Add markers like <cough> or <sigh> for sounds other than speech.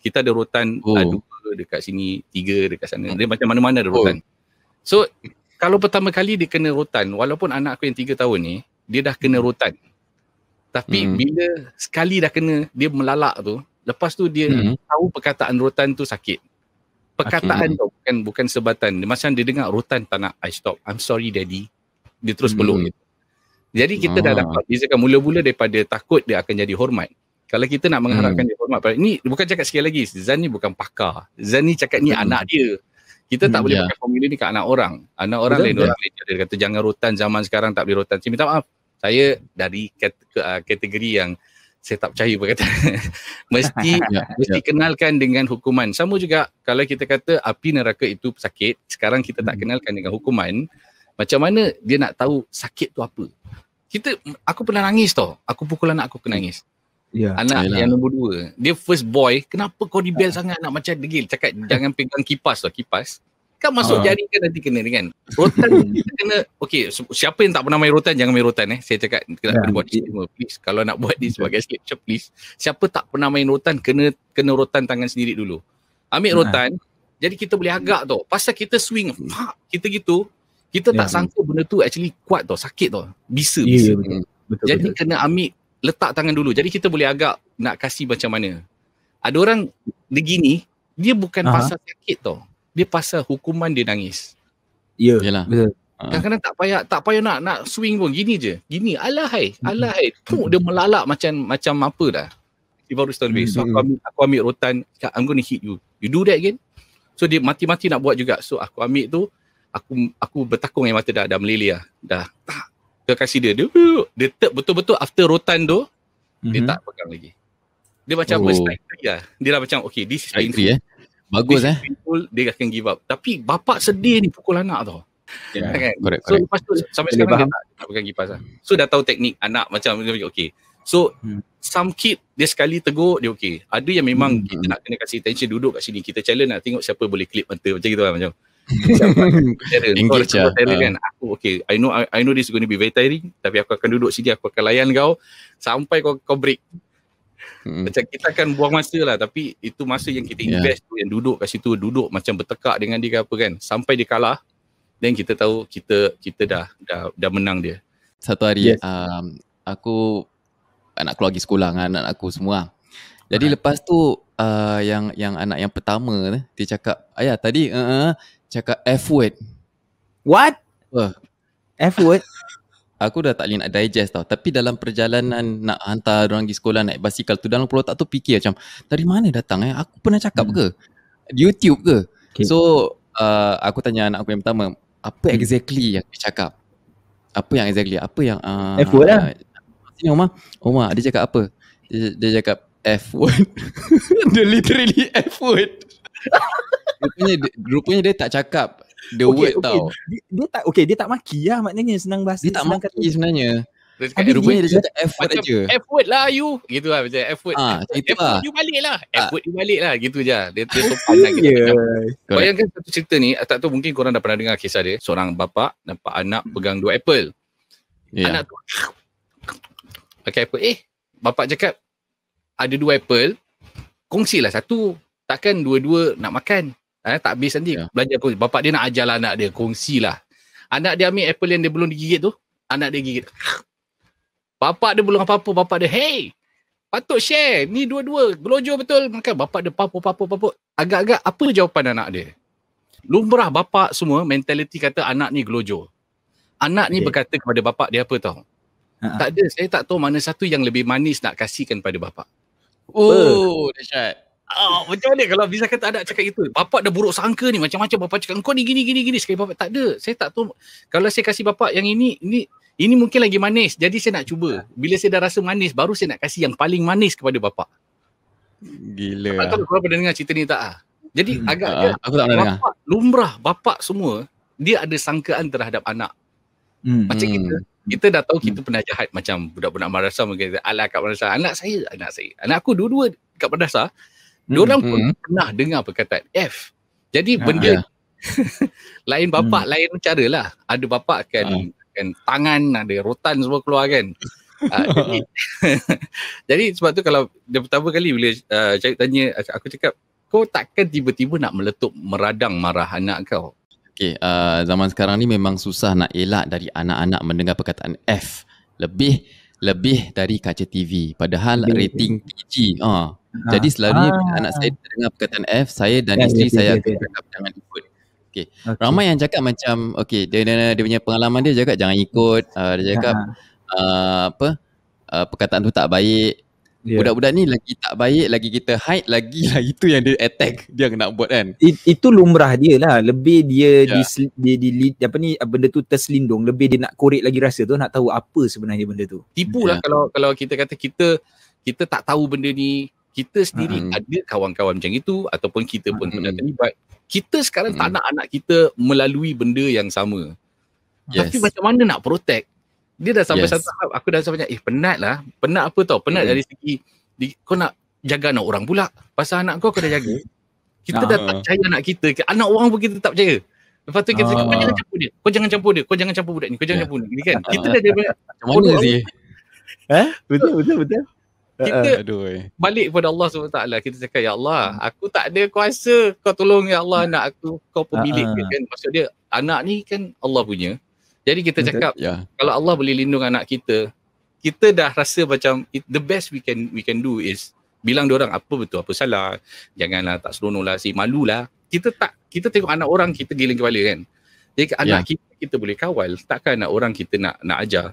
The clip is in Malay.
kita ada rotan oh. uh, dua dekat sini, tiga dekat sana. Dia macam mana-mana ada oh. rotan. Oh. So, kalau pertama kali dia kena rotan, walaupun anak aku yang tiga tahun ni, dia dah kena hmm. rotan. Tapi hmm. bila sekali dah kena, dia melalak tu, lepas tu dia hmm. tahu perkataan rotan tu sakit. Perkataan okay. tu bukan, bukan sebatan. Macam dia dengar rotan tak nak, I stop. I'm sorry daddy. Dia terus hmm. peluk. Jadi kita ah. dah dapat bezakan mula-mula daripada takut dia akan jadi hormat kalau kita nak mengharapkan hmm. dia hormat pada ini bukan cakap sekali lagi Zan ni bukan pakar Zan ni cakap ni hmm. anak dia kita hmm, tak boleh yeah. pakai formula ni ke anak orang anak orang Betul lain orang lain dia kata jangan rotan zaman sekarang tak boleh rotan saya minta maaf saya dari ah, kategori yang saya tak percaya berkata <laughs> mesti <laughs> yeah, mesti yeah. kenalkan dengan hukuman sama juga kalau kita kata api neraka itu sakit sekarang kita tak hmm. kenalkan dengan hukuman macam mana dia nak tahu sakit tu apa kita aku pernah nangis tau aku pukul anak aku kena hmm. nangis Yeah. Anak Ayla. yang nombor dua. Dia first boy. Kenapa kau rebel uh. sangat nak macam degil? Cakap <laughs> jangan pegang kipas lah. Kipas. Kan masuk uh. jari kan nanti kena ni kan? Rotan hmm. kita kena. Okay. Siapa yang tak pernah main rotan jangan main rotan eh. Saya cakap kena yeah. Ya. buat yeah. Please. Kalau nak buat ni sebagai slip shop please. Siapa tak pernah main rotan kena kena rotan tangan sendiri dulu. Ambil uh. rotan. Jadi kita boleh agak tau. Pasal kita swing. Fuck. Kita gitu. Kita yeah. tak ya. sangka benda tu actually kuat tau. Sakit tau. Bisa. Yeah, bisa. Yeah, betul. Betul, Jadi betul. kena ambil letak tangan dulu. Jadi kita boleh agak nak kasih macam mana. Ada orang begini, dia bukan Aha. pasal sakit tau. Dia pasal hukuman dia nangis. Ya. Yeah. Betul. Ha. Kadang-kadang tak payah tak payah nak nak swing pun gini je. Gini alahai, alahai. Tu dia melalak macam macam apa dah. Dia baru start mm So aku ambil, aku ambil rotan, I'm going to hit you. You do that again. So dia mati-mati nak buat juga. So aku ambil tu, aku aku bertakung yang mata dah dah meleleh lah. dah. Tak kita kasih dia dia dia tetap betul-betul after rotan tu mm-hmm. dia mhm. tak pegang lagi dia macam oh. Lah. dia lah macam okay this is painful eh. bagus eh painful, dia akan give up tapi bapak sedih ni pukul anak tu Yeah, kan? correct, so correct. tu sampai Jadi sekarang dia tak pegang kipas lah. So dah tahu teknik anak macam okay. So hmm. some kid dia sekali tegur dia okay. Ada yang memang hmm. kita hmm. nak kena kasih attention duduk kat sini. Kita challenge nak lah, tengok siapa boleh clip mata macam gitu lah. Macam. Hmm. Engage lah. Ha. Kan, aku okay, I know I, I know this is going to be very tiring. Tapi aku akan duduk sini, aku akan layan kau sampai kau, kau break. Hmm. Macam kita akan buang masa lah. Tapi itu masa yang kita ya. invest yeah. tu, yang duduk kat situ, duduk macam bertekak dengan dia ke apa kan. Sampai dia kalah, then kita tahu kita kita dah dah, dah menang dia. Satu hari, yes. um, aku anak keluar pergi sekolah dengan anak aku semua. Jadi lepas tu uh, yang yang anak yang pertama dia cakap, "Ayah tadi uh, uh, cakap F word. What? Uh. F word? <laughs> aku dah tak boleh nak digest tau. Tapi dalam perjalanan nak hantar orang pergi sekolah naik basikal tu dalam pulau tak tu fikir macam dari mana datang eh? Aku pernah cakap hmm. ke? YouTube ke? Okay. So uh, aku tanya anak aku yang pertama apa hmm. exactly yang dia cakap? Apa yang exactly? Apa yang uh, F word lah. Sini Omar. Omar dia cakap apa? Dia, dia cakap F word. <laughs> dia literally F word. <laughs> rupanya rupanya dia tak cakap the okay, word okay. tau. Dia, dia tak okay, dia tak maki lah maknanya senang bahasa. Dia tak maki kata. sebenarnya. Dia cakap, rupanya dia, cakap F word aja. F word lah you. gitulah, macam F word. Ah, ha, gitu lah. You balik lah. Ah. F word you balik lah. Gitu je. Lah. Dia, dia oh, sopan lah. Gitu. Bayangkan satu cerita ni, tak tahu mungkin korang dah pernah dengar kisah dia. Seorang bapa nampak anak pegang dua apple. Yeah. Anak tu pakai apple. Eh, bapak cakap ada dua apple, kongsilah satu. Takkan dua-dua nak makan. Eh, tak habis nanti. Yeah. Belajar kongsi. Bapak dia nak ajar lah anak dia. Kongsi lah. Anak dia ambil apple yang dia belum digigit tu. Anak dia gigit. Bapak dia belum apa-apa. Bapak dia, hey! Patut share. Ni dua-dua. Gelojo betul. Makan bapak dia papu, papu, papu. Agak-agak apa jawapan anak dia? Lumrah bapak semua mentaliti kata anak ni gelojo. Anak ni okay. berkata kepada bapak dia apa tau? Uh-huh. Tak ada. Saya tak tahu mana satu yang lebih manis nak kasihkan pada bapak. Oh, dahsyat. Oh, macam mana kalau bisa kata ada cakap itu? Bapak dah buruk sangka ni. Macam-macam bapak cakap, kau ni gini, gini, gini. Sekali bapak, tak ada. Saya tak tahu. Kalau saya kasih bapak yang ini, ini ini mungkin lagi manis. Jadi saya nak cuba. Bila saya dah rasa manis, baru saya nak kasih yang paling manis kepada bapak. Gila. Tak tahu korang pernah dengar cerita ni tak? Ah? Jadi hmm, agak uh, aku tak pernah dengar. Lumrah bapak semua, dia ada sangkaan terhadap anak. Hmm, macam hmm. kita. Kita dah tahu kita hmm. pernah jahat macam budak-budak madrasah mungkin. Alah kat madrasah. Anak saya, anak saya. Anak aku dua-dua kat madrasah. Hmm, Diorang mm-hmm. pun hmm. pernah dengar perkataan F. Jadi ha, benda ya. <laughs> lain bapa, hmm. lain cara lah. Ada bapa kan, ha. Ah. kan tangan, ada rotan semua keluar kan. <laughs> Ah, <laughs> jadi sebab tu kalau dia pertama kali bila uh, cari tanya, aku cakap kau takkan tiba-tiba nak meletup meradang marah anak kau. Okay, uh, zaman sekarang ni memang susah nak elak dari anak-anak mendengar perkataan F. Lebih lebih dari kaca TV. Padahal rating PG. Uh. Jadi ah. selalunya ah. anak saya dengar perkataan F, saya dan ya, ya isteri ya, saya ya, akan cakap ya. jangan ikut. Okay. okay. Ramai yang cakap macam okay, dia, dia, dia punya pengalaman dia cakap jangan ikut, uh, dia ya, cakap uh, apa uh, perkataan tu tak baik. Yeah. Budak-budak ni lagi tak baik, lagi kita hide, lagi <laughs> lah itu yang dia attack dia nak buat kan. It, itu lumrah dia lah. Lebih dia yeah. di, di, di, di, apa ni, benda tu terselindung, lebih dia nak korek lagi rasa tu, nak tahu apa sebenarnya benda tu. Tipu lah yeah. kalau, kalau kita kata kita kita tak tahu benda ni kita sendiri hmm. ada kawan-kawan macam itu ataupun kita pun pernah hmm. terlibat kita sekarang hmm. tak nak anak kita melalui benda yang sama yes. tapi macam mana nak protect dia dah sampai yes. satu tahap aku dah sampai macam eh penat lah penat apa tau penat hmm. dari segi di, kau nak jaga anak orang pula pasal anak kau kau dah jaga kita nah. dah tak ah. percaya anak kita anak orang pun kita tak percaya Lepas tu kita cakap, kau jangan ah. campur dia. Kau jangan campur dia. Kau jangan campur budak ni. Kau jangan yeah. campur ni. Kan? Kita dah jadi <laughs> banyak. Macam mana sih? <laughs> Eh? Betul, betul, betul kita <laughs> Aduh. balik kepada Allah SWT kita cakap ya Allah hmm. aku tak ada kuasa kau tolong ya Allah nak aku kau pemilik uh-huh. Ah, ah. kan maksud dia anak ni kan Allah punya jadi kita cakap yeah. kalau Allah boleh lindung anak kita kita dah rasa macam it, the best we can we can do is bilang orang apa betul apa salah janganlah tak seronoklah si lah. kita tak kita tengok anak orang kita giling kepala kan jadi anak yeah. kita kita boleh kawal takkan anak orang kita nak nak ajar